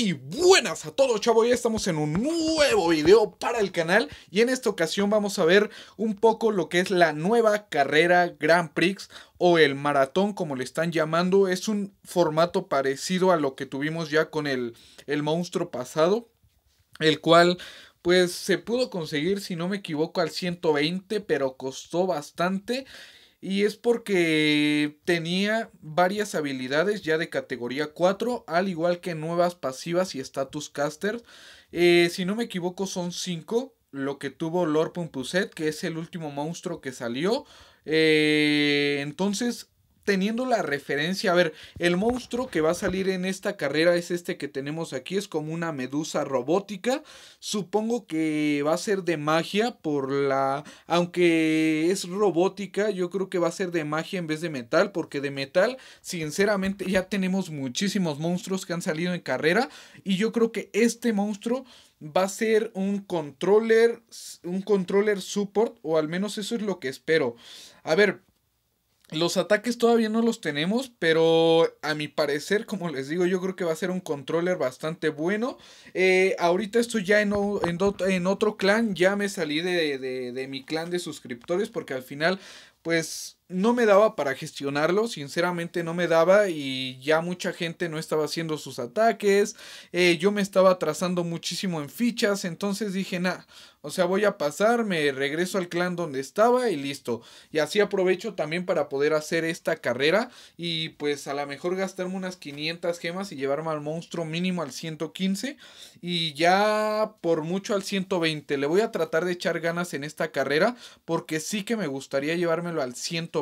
Y buenas a todos chavos, ya estamos en un nuevo video para el canal y en esta ocasión vamos a ver un poco lo que es la nueva carrera Grand Prix o el maratón como le están llamando. Es un formato parecido a lo que tuvimos ya con el, el monstruo pasado, el cual pues se pudo conseguir si no me equivoco al 120 pero costó bastante y es porque tenía varias habilidades ya de categoría 4, al igual que nuevas pasivas y status casters. Eh, si no me equivoco son 5, lo que tuvo Lord Pumpuset, que es el último monstruo que salió. Eh, entonces teniendo la referencia. A ver, el monstruo que va a salir en esta carrera es este que tenemos aquí. Es como una medusa robótica. Supongo que va a ser de magia por la... Aunque es robótica, yo creo que va a ser de magia en vez de metal. Porque de metal, sinceramente, ya tenemos muchísimos monstruos que han salido en carrera. Y yo creo que este monstruo va a ser un controller, un controller support, o al menos eso es lo que espero. A ver, los ataques todavía no los tenemos, pero a mi parecer, como les digo, yo creo que va a ser un controller bastante bueno. Eh, ahorita estoy ya en, otro clan, ya me salí de, de mi clan de suscriptores porque al final, pues no me daba para gestionarlo, sinceramente no me daba y ya mucha gente no estaba haciendo sus ataques, eh, yo me estaba atrasando muchísimo en fichas, entonces dije, nah, o sea, voy a pasar, me regreso al clan donde estaba y listo. Y así aprovecho también para poder hacer esta carrera y pues a lo mejor gastarme unas 500 gemas y llevarme al monstruo mínimo al 115 y ya por mucho al 120. Le voy a tratar de echar ganas en esta carrera porque sí que me gustaría llevármelo al 120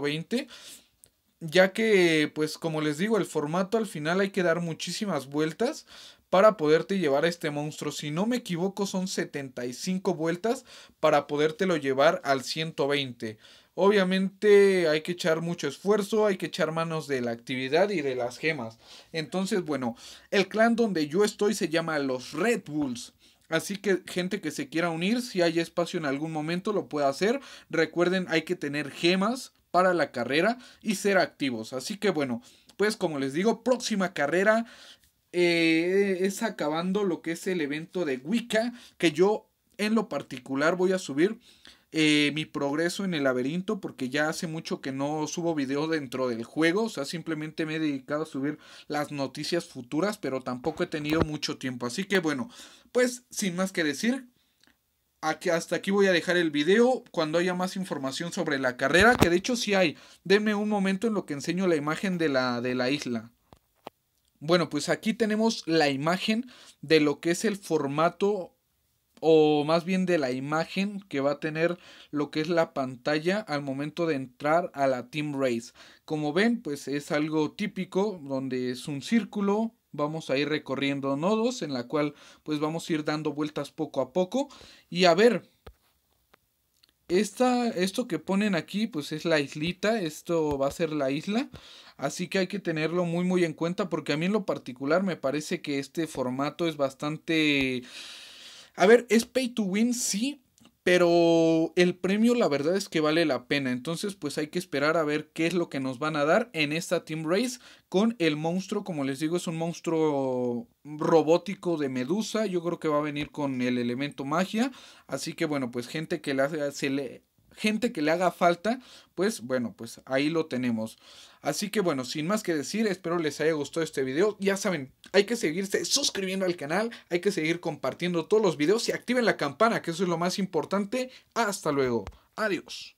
ya que pues como les digo el formato al final hay que dar muchísimas vueltas para poderte llevar a este monstruo si no me equivoco son 75 vueltas para podértelo llevar al 120 obviamente hay que echar mucho esfuerzo hay que echar manos de la actividad y de las gemas entonces bueno el clan donde yo estoy se llama los Red Bulls Así que gente que se quiera unir, si hay espacio en algún momento lo puede hacer. Recuerden, hay que tener gemas para la carrera y ser activos. Así que bueno, pues como les digo, próxima carrera eh, es acabando lo que es el evento de Wicca, que yo en lo particular voy a subir. Eh, mi progreso en el laberinto porque ya hace mucho que no subo video dentro del juego, o sea, simplemente me he dedicado a subir las noticias futuras, pero tampoco he tenido mucho tiempo, así que bueno, pues sin más que decir, hasta aquí voy a dejar el video. Cuando haya más información sobre la carrera, que de hecho sí hay. Denme un momento en lo que enseño la imagen de la, de la isla. Bueno, pues aquí tenemos la imagen de lo que es el formato o más bien de la imagen que va a tener lo que es la pantalla al momento de entrar a la Team Race. Como ven, pues es algo típico donde es un círculo, vamos a ir recorriendo nodos en la cual pues vamos a ir dando vueltas poco a poco y a ver esta, esto que ponen aquí pues es la islita, esto va a ser la isla, así que hay que tenerlo muy muy en cuenta porque a mí en lo particular me parece que este formato es bastante... A ver, es pay to win, sí, pero el premio la verdad es que vale la pena. Entonces pues hay que esperar a ver qué es lo que nos van a dar en esta Team Race con el monstruo. Como les digo es un monstruo robótico de Medusa. Yo creo que va a venir con el elemento magia. Así que bueno pues gente que la, se le gente que le haga falta, pues bueno, pues ahí lo tenemos. Así que bueno, sin más que decir, espero les haya gustado este video. Ya saben, hay que seguirse suscribiendo al canal, hay que seguir compartiendo todos los videos y activen la campana, que eso es lo más importante. Hasta luego. Adiós.